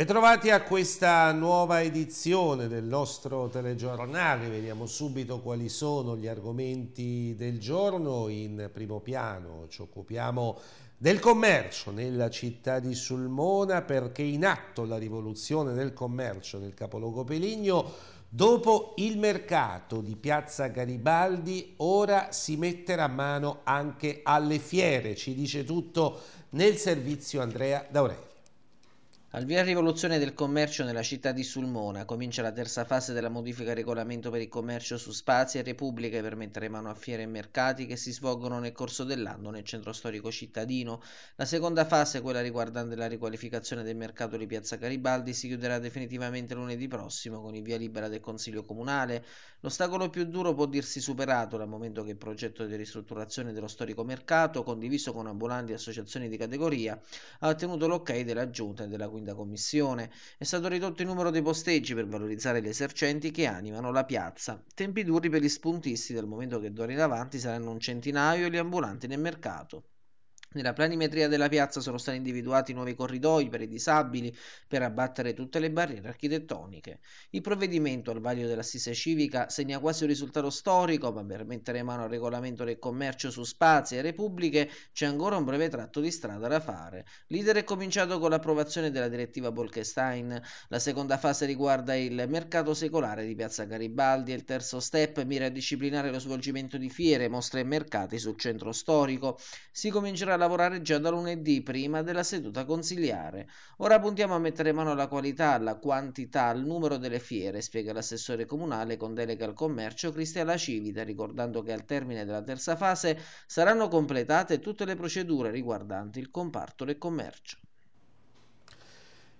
Bentrovati a questa nuova edizione del nostro telegiornale, vediamo subito quali sono gli argomenti del giorno. In primo piano ci occupiamo del commercio nella città di Sulmona perché è in atto la rivoluzione del commercio nel capoluogo Peligno. Dopo il mercato di Piazza Garibaldi, ora si metterà mano anche alle fiere, ci dice tutto nel servizio Andrea D'Aurelio. Al via rivoluzione del commercio nella città di Sulmona comincia la terza fase della modifica del regolamento per il commercio su spazi e repubbliche per mettere mano a fiere e mercati che si svolgono nel corso dell'anno nel centro storico cittadino. La seconda fase, quella riguardante la riqualificazione del mercato di Piazza Garibaldi, si chiuderà definitivamente lunedì prossimo con il via libera del Consiglio Comunale. L'ostacolo più duro può dirsi superato dal momento che il progetto di ristrutturazione dello storico mercato, condiviso con ambulanti e associazioni di categoria, ha ottenuto l'ok della Giunta e della Quinta quinta commissione, è stato ridotto il numero dei posteggi per valorizzare gli esercenti che animano la piazza, tempi duri per gli spuntisti dal momento che d'ora in avanti saranno un centinaio gli ambulanti nel mercato. Nella planimetria della piazza sono stati individuati nuovi corridoi per i disabili per abbattere tutte le barriere architettoniche. Il provvedimento al vaglio dell'assise civica segna quasi un risultato storico, ma per mettere mano al regolamento del commercio su spazi e repubbliche c'è ancora un breve tratto di strada da fare. L'iter è cominciato con l'approvazione della direttiva Bolkestein, la seconda fase riguarda il mercato secolare di Piazza Garibaldi e il terzo step mira a disciplinare lo svolgimento di fiere, mostre e mercati sul centro storico. Si comincerà lavorare già da lunedì prima della seduta consigliare. Ora puntiamo a mettere mano alla qualità, alla quantità, al numero delle fiere, spiega l'assessore comunale con delega al commercio Cristiana Civita, ricordando che al termine della terza fase saranno completate tutte le procedure riguardanti il comparto del commercio.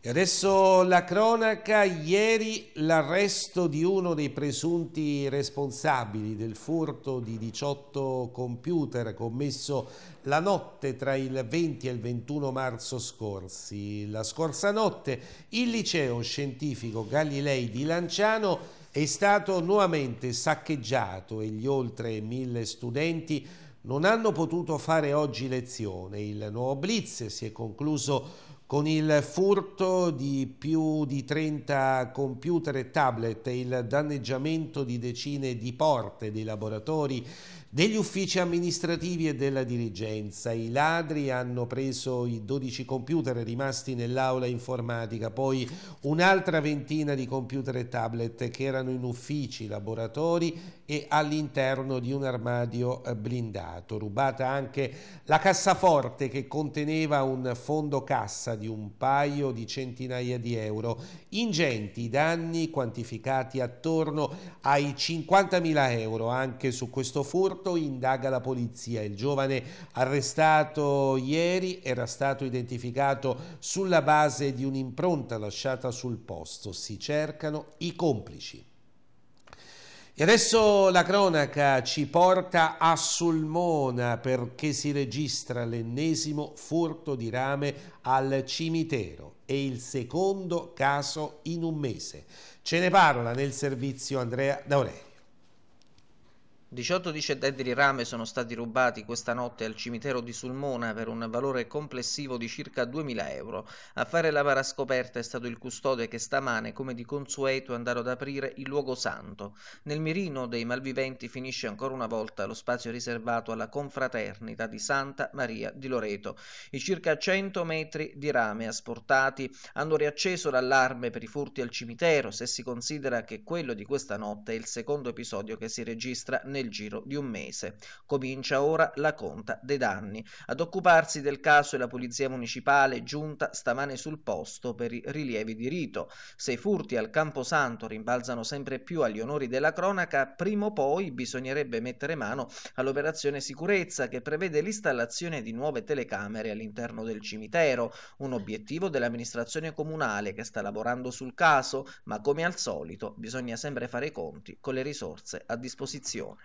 E adesso la cronaca, ieri l'arresto di uno dei presunti responsabili del furto di 18 computer commesso la notte tra il 20 e il 21 marzo scorsi. La scorsa notte il liceo scientifico Galilei di Lanciano è stato nuovamente saccheggiato e gli oltre mille studenti non hanno potuto fare oggi lezione. Il nuovo blitz si è concluso con il furto di più di 30 computer e tablet e il danneggiamento di decine di porte dei laboratori degli uffici amministrativi e della dirigenza, i ladri hanno preso i 12 computer rimasti nell'aula informatica, poi un'altra ventina di computer e tablet che erano in uffici, laboratori e all'interno di un armadio eh, blindato. Rubata anche la cassaforte che conteneva un fondo cassa di un paio di centinaia di euro. Ingenti danni quantificati attorno ai 50.000 euro anche su questo furto Porto indaga la polizia. Il giovane arrestato ieri era stato identificato sulla base di un'impronta lasciata sul posto. Si cercano i complici. E adesso la cronaca ci porta a Sulmona perché si registra l'ennesimo furto di rame al cimitero e il secondo caso in un mese. Ce ne parla nel servizio Andrea Daurelli. 18 discendenti di rame sono stati rubati questa notte al cimitero di Sulmona per un valore complessivo di circa 2.000 euro. A fare la vara scoperta è stato il custode che stamane, come di consueto, andarono ad aprire il luogo santo. Nel mirino dei malviventi finisce ancora una volta lo spazio riservato alla confraternita di Santa Maria di Loreto. I circa 100 metri di rame asportati hanno riacceso l'allarme per i furti al cimitero, se si considera che quello di questa notte è il secondo episodio che si registra nel nel giro di un mese. Comincia ora la conta dei danni. Ad occuparsi del caso è la Polizia Municipale giunta stamane sul posto per i rilievi di rito. Se i furti al Camposanto rimbalzano sempre più agli onori della cronaca, prima o poi bisognerebbe mettere mano all'operazione sicurezza che prevede l'installazione di nuove telecamere all'interno del cimitero, un obiettivo dell'amministrazione comunale che sta lavorando sul caso, ma come al solito bisogna sempre fare i conti con le risorse a disposizione.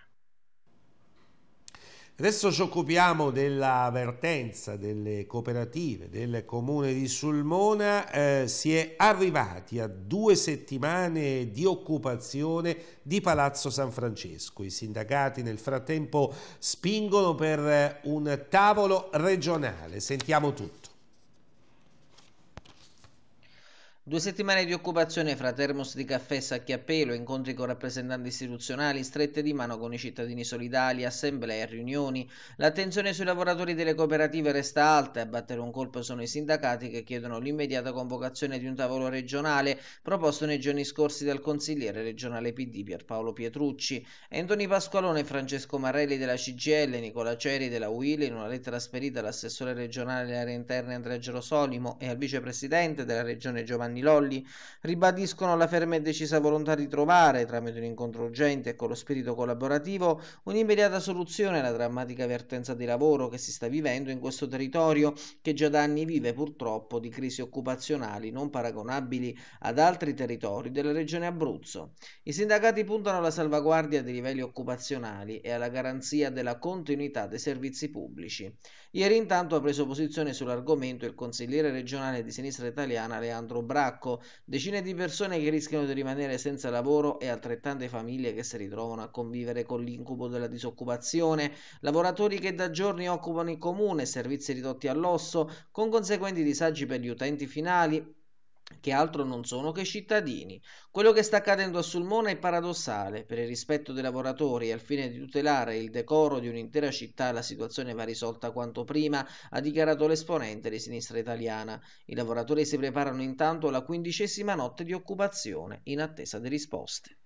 Adesso ci occupiamo della vertenza delle cooperative del comune di Sulmona, eh, si è arrivati a due settimane di occupazione di Palazzo San Francesco. I sindacati nel frattempo spingono per un tavolo regionale, sentiamo tutto. Due settimane di occupazione fra termos di caffè e sacchi a pelo, incontri con rappresentanti istituzionali, strette di mano con i cittadini solidali, assemblee e riunioni. L'attenzione sui lavoratori delle cooperative resta alta e a battere un colpo sono i sindacati che chiedono l'immediata convocazione di un tavolo regionale proposto nei giorni scorsi dal consigliere regionale PD Pierpaolo Pietrucci. Antoni Pasqualone Francesco Marrelli della CGL, Nicola Ceri della UIL in una lettera sperita all'assessore regionale delle aree interne Andrea Gerosolimo e al vicepresidente della regione Giovanni Gianni Lolli ribadiscono la ferma e decisa volontà di trovare, tramite un incontro urgente e con lo spirito collaborativo, un'immediata soluzione alla drammatica vertenza di lavoro che si sta vivendo in questo territorio che già da anni vive purtroppo di crisi occupazionali non paragonabili ad altri territori della regione Abruzzo. I sindacati puntano alla salvaguardia dei livelli occupazionali e alla garanzia della continuità dei servizi pubblici. Ieri intanto ha preso posizione sull'argomento il consigliere regionale di sinistra italiana Leandro Bracco, decine di persone che rischiano di rimanere senza lavoro e altrettante famiglie che si ritrovano a convivere con l'incubo della disoccupazione, lavoratori che da giorni occupano il comune, servizi ridotti all'osso, con conseguenti disagi per gli utenti finali che altro non sono che cittadini. Quello che sta accadendo a Sulmona è paradossale. Per il rispetto dei lavoratori e al fine di tutelare il decoro di un'intera città, la situazione va risolta quanto prima, ha dichiarato l'esponente di sinistra italiana. I lavoratori si preparano intanto alla quindicesima notte di occupazione, in attesa di risposte.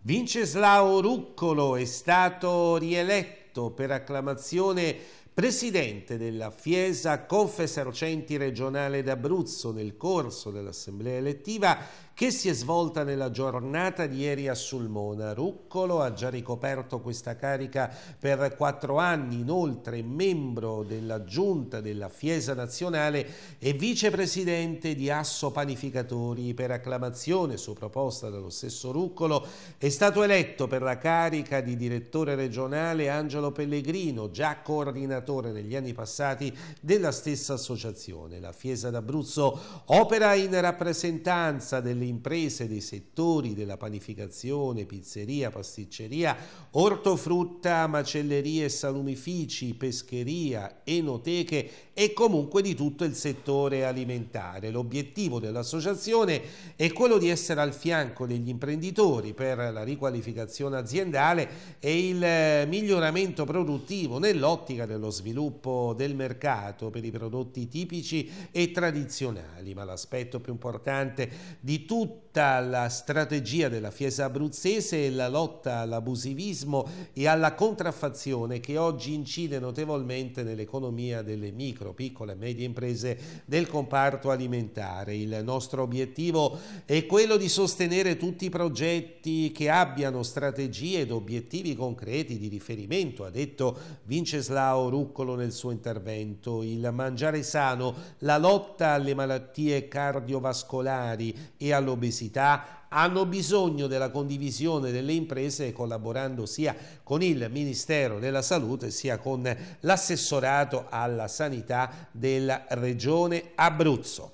Vinceslao Ruccolo è stato rieletto per acclamazione Presidente della Fiesa Confesercenti regionale d'Abruzzo nel corso dell'assemblea elettiva che si è svolta nella giornata di ieri a Sulmona. Ruccolo ha già ricoperto questa carica per quattro anni, inoltre membro della giunta della Fiesa Nazionale e vicepresidente di Asso Panificatori. Per acclamazione, su proposta dello stesso Ruccolo, è stato eletto per la carica di direttore regionale Angelo Pellegrino, già coordinatore negli anni passati della stessa associazione. La Fiesa d'Abruzzo opera in rappresentanza delle imprese dei settori della panificazione, pizzeria, pasticceria, ortofrutta, macellerie salumifici, pescheria, enoteche e comunque di tutto il settore alimentare. L'obiettivo dell'associazione è quello di essere al fianco degli imprenditori per la riqualificazione aziendale e il eh, miglioramento produttivo nell'ottica dello sviluppo del mercato per i prodotti tipici e tradizionali, ma l'aspetto più importante di tutto tutta la strategia della Fiesa abruzzese e la lotta all'abusivismo e alla contraffazione che oggi incide notevolmente nell'economia delle micro, piccole e medie imprese del comparto alimentare. Il nostro obiettivo è quello di sostenere tutti i progetti che abbiano strategie ed obiettivi concreti di riferimento, ha detto Vinceslao Ruccolo nel suo intervento. Il mangiare sano, la lotta alle malattie cardiovascolari e al l'obesità hanno bisogno della condivisione delle imprese collaborando sia con il Ministero della Salute sia con l'assessorato alla sanità della Regione Abruzzo.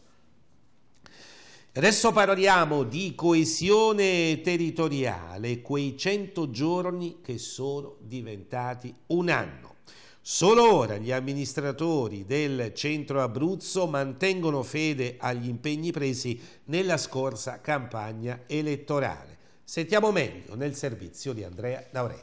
Adesso parliamo di coesione territoriale, quei 100 giorni che sono diventati un anno. Solo ora gli amministratori del centro Abruzzo mantengono fede agli impegni presi nella scorsa campagna elettorale. Sentiamo meglio nel servizio di Andrea D'Aurelio.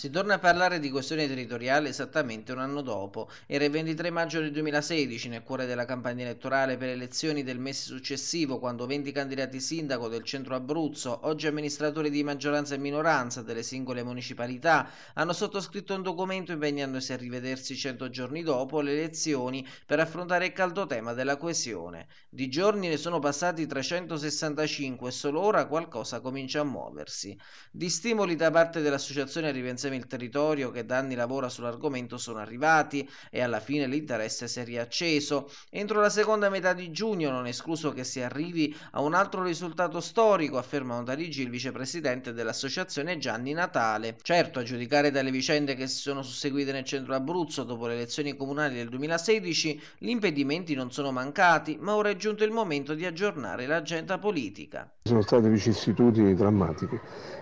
Si torna a parlare di questione territoriale esattamente un anno dopo. Era il 23 maggio del 2016, nel cuore della campagna elettorale per le elezioni del mese successivo, quando 20 candidati sindaco del centro Abruzzo, oggi amministratori di maggioranza e minoranza delle singole municipalità, hanno sottoscritto un documento impegnandosi a rivedersi 100 giorni dopo le elezioni per affrontare il caldo tema della coesione. Di giorni ne sono passati 365 e solo ora qualcosa comincia a muoversi. Di stimoli da parte dell'associazione Ripensamento osservazioni del territorio che da anni lavora sull'argomento sono arrivati e alla fine l'interesse si è riacceso. Entro la seconda metà di giugno non è escluso che si arrivi a un altro risultato storico, afferma Notarigi il vicepresidente dell'associazione Gianni Natale. Certo, a giudicare dalle vicende che si sono susseguite nel centro Abruzzo dopo le elezioni comunali del 2016, gli impedimenti non sono mancati, ma ora è giunto il momento di aggiornare l'agenda politica. Sono state vicissitudini drammatiche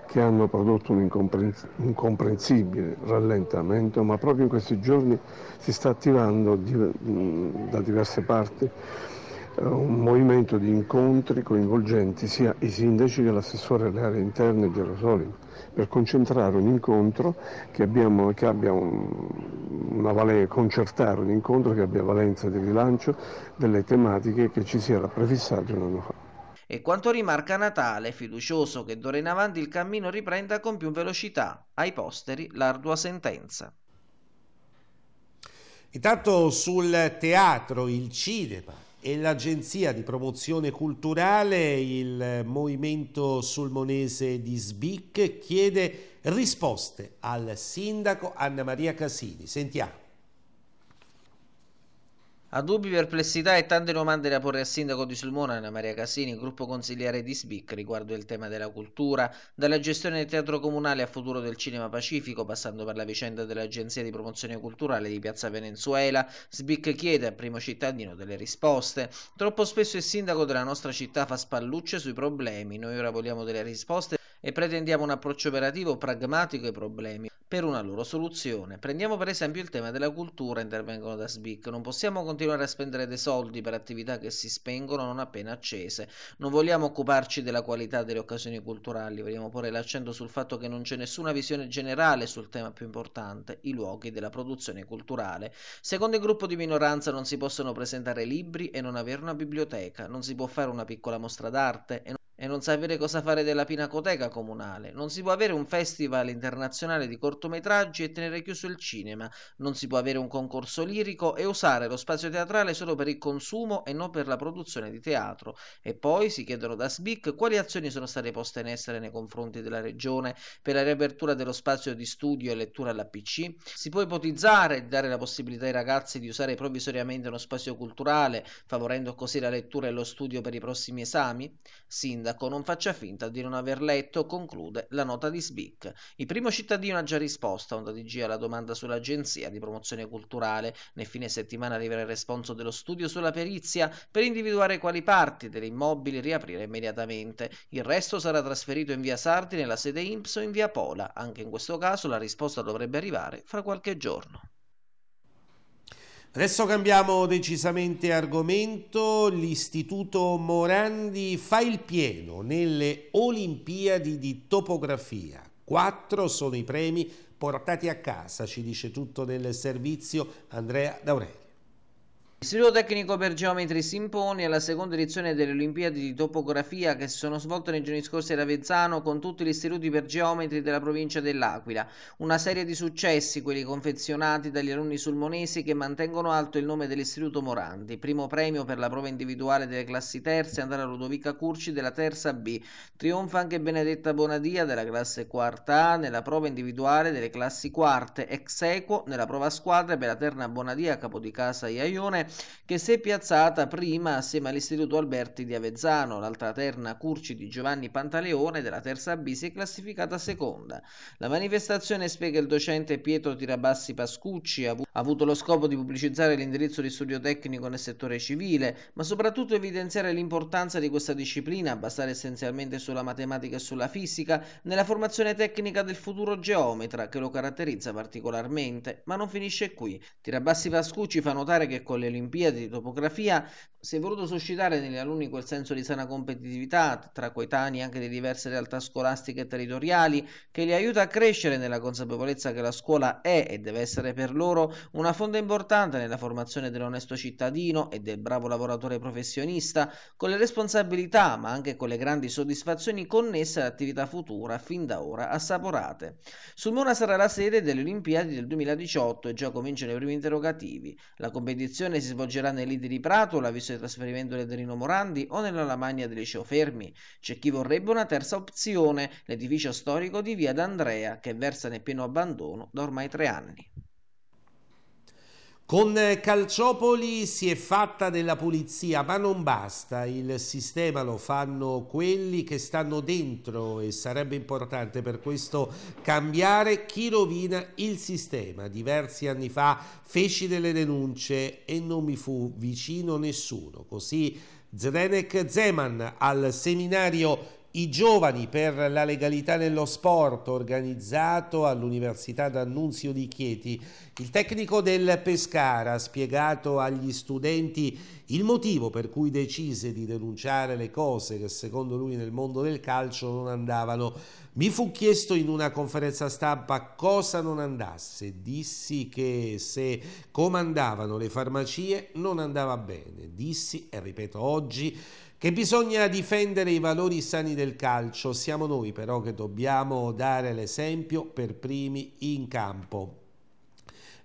che hanno prodotto un incomprensibile rallentamento, ma proprio in questi giorni si sta attivando da diverse parti eh, un movimento di incontri coinvolgenti sia i sindaci che l'assessore alle aree interne di Gerusalemme per concentrare un incontro che, abbiamo, che abbia una vale, concertare un incontro che abbia valenza di rilancio delle tematiche che ci si era prefissato un anno fa. E quanto rimarca Natale, fiducioso che d'ora in avanti il cammino riprenda con più velocità, ai posteri l'ardua sentenza. Intanto sul teatro, il cinema e l'agenzia di promozione culturale, il movimento sulmonese di SBIC chiede risposte al sindaco Anna Maria Casini. Sentiamo. Ha dubbi, perplessità e tante domande da porre al sindaco di Sulmona, Anna Maria Casini, gruppo consigliere di SBIC, riguardo il tema della cultura, dalla gestione del teatro comunale al futuro del cinema pacifico, passando per la vicenda dell'Agenzia di promozione culturale di Piazza Venezuela. SBIC chiede al primo cittadino delle risposte. Troppo spesso il sindaco della nostra città fa spallucce sui problemi, noi ora vogliamo delle risposte e pretendiamo un approccio operativo pragmatico ai problemi per una loro soluzione. Prendiamo per esempio il tema della cultura, intervengono da SBIC. Non possiamo continuare a spendere dei soldi per attività che si spengono non appena accese. Non vogliamo occuparci della qualità delle occasioni culturali, vogliamo porre l'accento sul fatto che non c'è nessuna visione generale sul tema più importante, i luoghi della produzione culturale. Secondo il gruppo di minoranza non si possono presentare libri e non avere una biblioteca, non si può fare una piccola mostra d'arte e non e non sapere cosa fare della pinacoteca comunale. Non si può avere un festival internazionale di cortometraggi e tenere chiuso il cinema. Non si può avere un concorso lirico e usare lo spazio teatrale solo per il consumo e non per la produzione di teatro. E poi si chiedono da SBIC quali azioni sono state poste in essere nei confronti della regione per la riapertura dello spazio di studio e lettura all'APC. Si può ipotizzare di dare la possibilità ai ragazzi di usare provvisoriamente uno spazio culturale, favorendo così la lettura e lo studio per i prossimi esami? Sindaco sindaco non faccia finta di non aver letto, conclude la nota di SBIC. Il primo cittadino ha già risposto a onda DG alla domanda sull'agenzia di promozione culturale. Nel fine settimana arriverà il responso dello studio sulla perizia per individuare quali parti delle immobili riaprire immediatamente. Il resto sarà trasferito in via Sardi nella sede IMPS o in via Pola. Anche in questo caso la risposta dovrebbe arrivare fra qualche giorno. Adesso cambiamo decisamente argomento, l'Istituto Morandi fa il pieno nelle Olimpiadi di topografia. Quattro sono i premi portati a casa, ci dice tutto nel servizio Andrea D'Aurelio. L'istituto tecnico per geometri si impone alla seconda edizione delle Olimpiadi di topografia che si sono svolte nei giorni scorsi ad Avezzano con tutti gli istituti per geometri della provincia dell'Aquila. Una serie di successi, quelli confezionati dagli alunni sulmonesi che mantengono alto il nome dell'istituto Morandi. Primo premio per la prova individuale delle classi terze andare a Ludovica Curci della terza B. Trionfa anche Benedetta Bonadia della classe quarta A nella prova individuale delle classi quarte. Ex equo nella prova squadra per la terna Bonadia, capo di casa Iaione che si è piazzata prima assieme all'Istituto Alberti di Avezzano. L'altra terna Curci di Giovanni Pantaleone della terza B si è classificata seconda. La manifestazione, spiega il docente Pietro Tirabassi Pascucci, ha avuto lo scopo di pubblicizzare l'indirizzo di studio tecnico nel settore civile, ma soprattutto evidenziare l'importanza di questa disciplina, basata essenzialmente sulla matematica e sulla fisica, nella formazione tecnica del futuro geometra che lo caratterizza particolarmente. Ma non finisce qui. Tirabassi Pascucci fa notare che con le Olimpiadi di topografia, si è voluto suscitare negli alunni quel senso di sana competitività tra coetanei anche di diverse realtà scolastiche e territoriali che li aiuta a crescere nella consapevolezza che la scuola è e deve essere per loro una fonte importante nella formazione dell'onesto cittadino e del bravo lavoratore professionista, con le responsabilità ma anche con le grandi soddisfazioni connesse all'attività futura fin da ora assaporate. Sulmona sarà la sede delle Olimpiadi del 2018 e già cominciano i primi interrogativi. La competizione si si svolgerà nell'Idi di Prato, la visto di trasferimento di Adelino Morandi o nella Lamagna del Liceo Fermi. C'è chi vorrebbe una terza opzione, l'edificio storico di Via D'Andrea, che versa nel pieno abbandono da ormai tre anni. Con Calciopoli si è fatta della pulizia, ma non basta, il sistema lo fanno quelli che stanno dentro e sarebbe importante per questo cambiare chi rovina il sistema. Diversi anni fa feci delle denunce e non mi fu vicino nessuno, così Zdenek Zeman al seminario i giovani per la legalità nello sport organizzato all'Università d'Annunzio di Chieti. Il tecnico del Pescara ha spiegato agli studenti il motivo per cui decise di denunciare le cose che secondo lui nel mondo del calcio non andavano. Mi fu chiesto in una conferenza stampa cosa non andasse. Dissi che se comandavano le farmacie non andava bene. Dissi e ripeto oggi che bisogna difendere i valori sani del calcio, siamo noi però che dobbiamo dare l'esempio per primi in campo.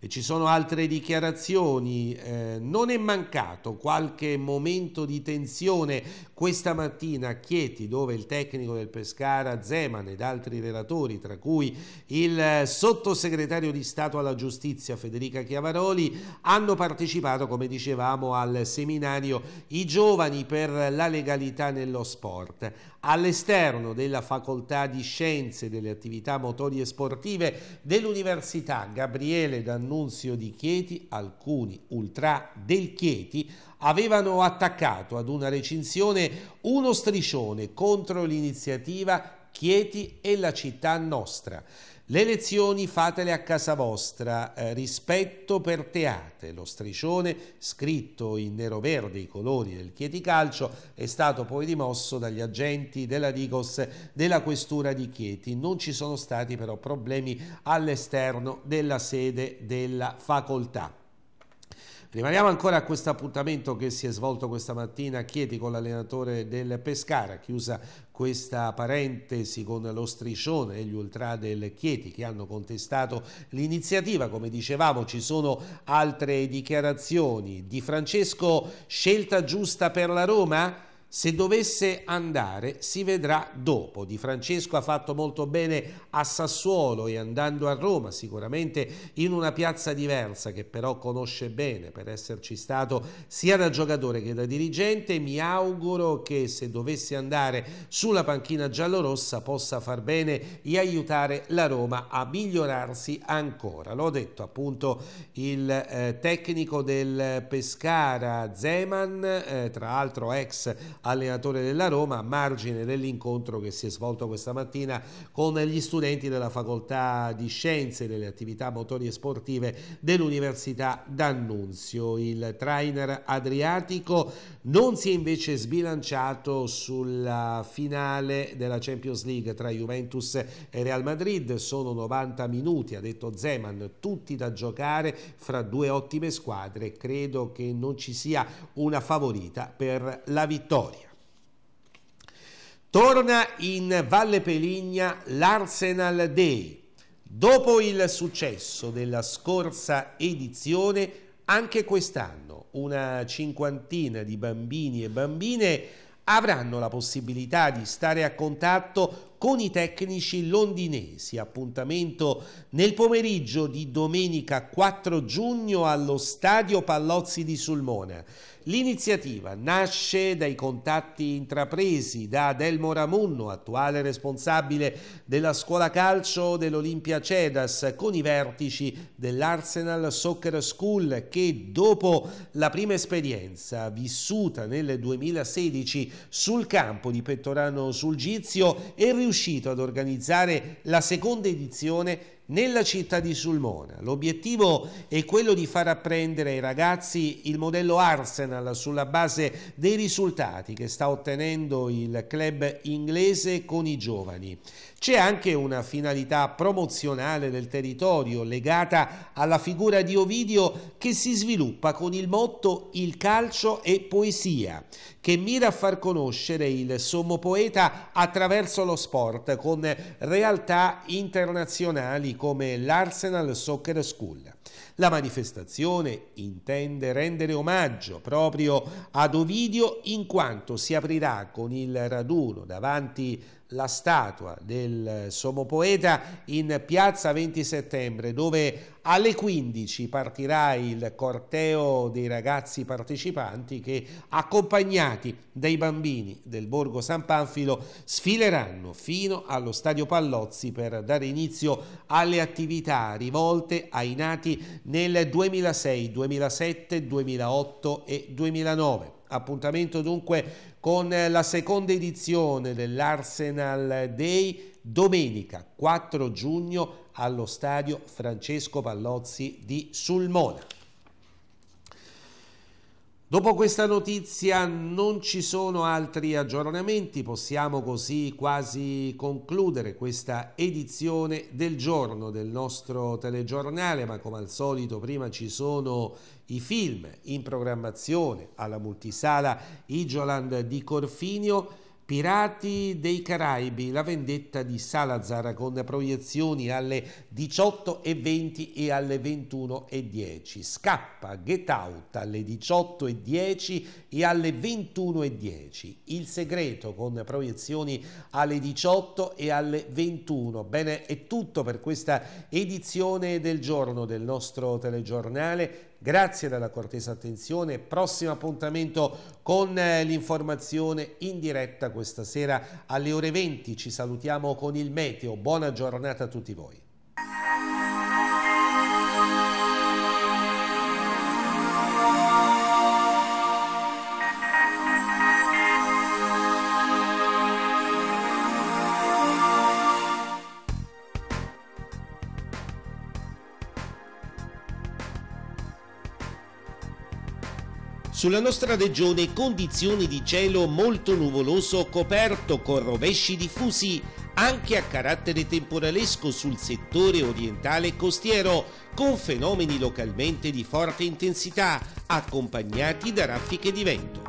E ci sono altre dichiarazioni, eh, non è mancato qualche momento di tensione questa mattina a Chieti dove il tecnico del Pescara Zeman ed altri relatori, tra cui il eh, sottosegretario di Stato alla Giustizia Federica Chiavaroli, hanno partecipato, come dicevamo, al seminario I giovani per la legalità nello sport all'esterno della Facoltà di Scienze delle Attività Motorie Sportive dell'Università Gabriele D'Annunzio di Chieti, alcuni ultra del Chieti avevano attaccato ad una recinzione uno striscione contro l'iniziativa Chieti e la città nostra. Le lezioni fatele a casa vostra, eh, rispetto per teate. Lo striscione scritto in nero-verde i colori del Chieti-Calcio è stato poi rimosso dagli agenti della Digos della Questura di Chieti. Non ci sono stati però problemi all'esterno della sede della facoltà. Rimaniamo ancora a questo appuntamento che si è svolto questa mattina a Chieti con l'allenatore del Pescara, chiusa questa parentesi con lo striscione e gli ultra del Chieti che hanno contestato l'iniziativa. Come dicevamo ci sono altre dichiarazioni di Francesco, scelta giusta per la Roma? Se dovesse andare si vedrà dopo. Di Francesco ha fatto molto bene a Sassuolo e andando a Roma, sicuramente in una piazza diversa che però conosce bene per esserci stato sia da giocatore che da dirigente. Mi auguro che se dovesse andare sulla panchina giallorossa possa far bene e aiutare la Roma a migliorarsi ancora. L'ho detto appunto il eh, tecnico del Pescara Zeman, eh, tra l'altro ex allenatore della Roma, a margine dell'incontro che si è svolto questa mattina con gli studenti della Facoltà di Scienze delle Attività Motorie Sportive dell'Università D'Annunzio. Il trainer adriatico non si è invece sbilanciato sulla finale della Champions League tra Juventus e Real Madrid. Sono 90 minuti, ha detto Zeman, tutti da giocare fra due ottime squadre. Credo che non ci sia una favorita per la vittoria. Torna in Valle Peligna l'Arsenal Day. Dopo il successo della scorsa edizione, anche quest'anno una cinquantina di bambini e bambine avranno la possibilità di stare a contatto con i tecnici londinesi. Appuntamento nel pomeriggio di domenica 4 giugno allo stadio Pallozzi di Sulmona. L'iniziativa nasce dai contatti intrapresi da Adelmo Ramunno, attuale responsabile della scuola calcio dell'Olimpia Cedas, con i vertici dell'Arsenal Soccer School che dopo la prima esperienza vissuta nel 2016 sul campo di Pettorano sul Gizio è riuscito ad organizzare la seconda edizione nella città di Sulmona. L'obiettivo è quello di far apprendere ai ragazzi il modello Arsenal sulla base dei risultati che sta ottenendo il club inglese con i giovani. C'è anche una finalità promozionale del territorio legata alla figura di Ovidio che si sviluppa con il motto Il calcio e poesia, che mira a far conoscere il sommo poeta attraverso lo sport con realtà internazionali come l'Arsenal Soccer School. La manifestazione intende rendere omaggio proprio ad Ovidio in quanto si aprirà con il raduno davanti la statua del sommo poeta in piazza 20 settembre dove alle 15 partirà il corteo dei ragazzi partecipanti che accompagnati dai bambini del borgo San Panfilo sfileranno fino allo stadio Pallozzi per dare inizio alle attività rivolte ai nati nel 2006, 2007, 2008 e 2009. Appuntamento dunque con eh, la seconda edizione dell'Arsenal Day domenica 4 giugno allo stadio Francesco Pallozzi di Sulmona. Dopo questa notizia non ci sono altri aggiornamenti, possiamo così quasi concludere questa edizione del giorno del nostro telegiornale, ma come al solito prima ci sono i film in programmazione alla multisala Igioland di Corfinio Pirati dei Caraibi, la vendetta di Salazar con proiezioni alle 18.20 e alle 21.10. Scappa, Get Out alle 18.10 e alle 21.10. Il segreto con proiezioni alle 18 e alle 21. Bene, è tutto per questa edizione del giorno del nostro telegiornale. Grazie della cortesa attenzione, prossimo appuntamento con eh, l'informazione in diretta questa sera alle ore 20. Ci salutiamo con il meteo, buona giornata a tutti voi. Sulla nostra regione condizioni di cielo molto nuvoloso coperto con rovesci diffusi anche a carattere temporalesco sul settore orientale e costiero, con fenomeni localmente di forte intensità, accompagnati da raffiche di vento.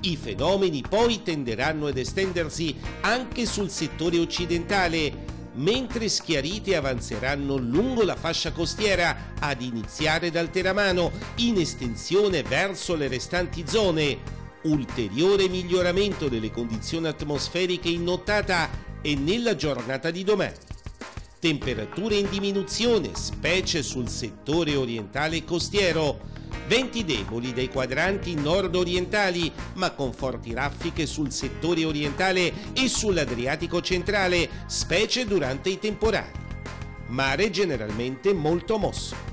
I fenomeni poi tenderanno ad estendersi anche sul settore occidentale, mentre schiarite avanzeranno lungo la fascia costiera, ad iniziare dal Teramano, in estensione verso le restanti zone. Ulteriore miglioramento delle condizioni atmosferiche in nottata e nella giornata di domenica. Temperature in diminuzione, specie sul settore orientale e costiero Venti deboli dai quadranti nord-orientali, ma con forti raffiche sul settore orientale e sull'Adriatico centrale, specie durante i temporali. Mare generalmente molto mosso.